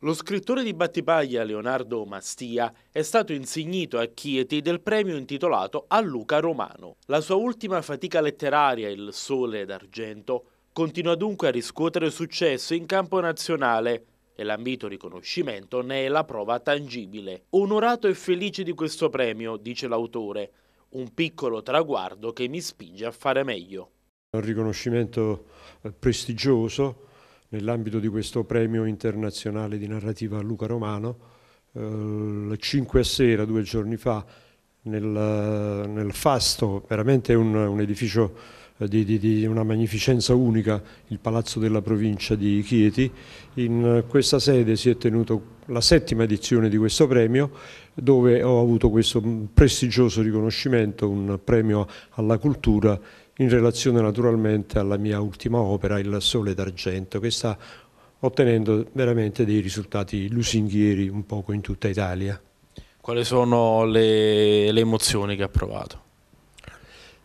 Lo scrittore di Battipaglia Leonardo Mastia è stato insignito a Chieti del premio intitolato a Luca Romano. La sua ultima fatica letteraria, Il Sole d'Argento, continua dunque a riscuotere successo in campo nazionale e l'ambito riconoscimento ne è la prova tangibile. Onorato e felice di questo premio, dice l'autore, un piccolo traguardo che mi spinge a fare meglio. Un riconoscimento prestigioso nell'ambito di questo premio internazionale di narrativa a Luca Romano, eh, 5 a sera, due giorni fa, nel, nel Fasto, veramente un, un edificio eh, di, di, di, una magnificenza unica, il Palazzo della Provincia di Chieti. In questa sede si è tenuta la settima edizione di questo premio dove ho avuto questo prestigioso riconoscimento, un premio alla cultura in relazione naturalmente alla mia ultima opera, Il Sole d'Argento, che sta ottenendo veramente dei risultati lusinghieri un poco in tutta Italia. Quali sono le, le emozioni che ha provato?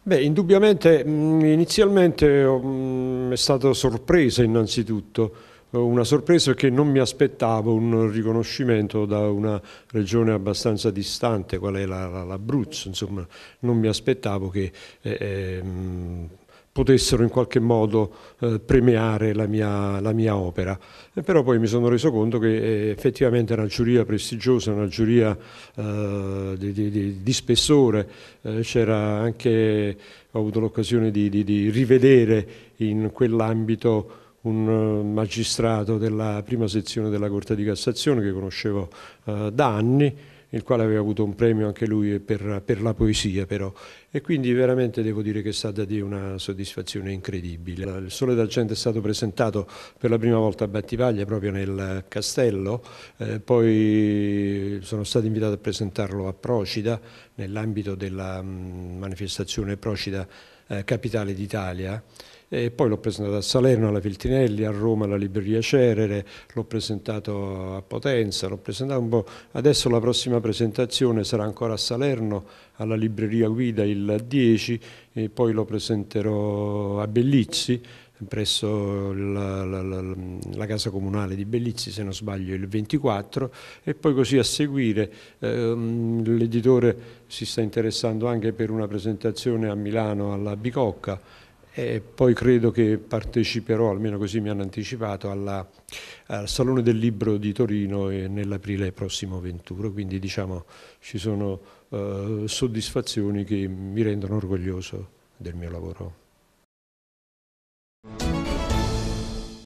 Beh, indubbiamente mm, inizialmente mm, è stato sorpresa innanzitutto una sorpresa che non mi aspettavo, un riconoscimento da una regione abbastanza distante, qual è l'Abruzzo, insomma non mi aspettavo che eh, ehm, potessero in qualche modo eh, premiare la mia, la mia opera. E eh, però poi mi sono reso conto che eh, effettivamente è una giuria prestigiosa, una giuria eh, di, di, di, spessore, eh, c'era anche, ho avuto l'occasione di, di, rivedere in quell'ambito un eh, magistrato della prima sezione della Corte di Cassazione che conoscevo eh, da anni, il quale aveva avuto un premio anche lui per, per, la poesia però e quindi veramente devo dire che è stata di una soddisfazione incredibile. Il Sole d'Argento è stato presentato per la prima volta a Battivaglia proprio nel castello, eh, poi sono stato invitato a presentarlo a Procida nell'ambito della mm, manifestazione Procida eh, Capitale d'Italia. poi l'ho presentato a Salerno, alla Filtinelli, a Roma, alla Libreria Cerere, l'ho presentato a Potenza, l'ho presentato un po'. Adesso la prossima presentazione sarà ancora a Salerno, alla Libreria Guida il 10, e poi lo presenterò a Bellizzi, presso la, la, la, la, casa comunale di Bellizzi, se non sbaglio il 24, e poi così a seguire. Ehm, L'editore si sta interessando anche per una presentazione a Milano alla Bicocca e poi credo che parteciperò, almeno così mi hanno anticipato, alla, al Salone del Libro di Torino nell'aprile prossimo 21, quindi diciamo ci sono eh, soddisfazioni che mi rendono orgoglioso del mio lavoro.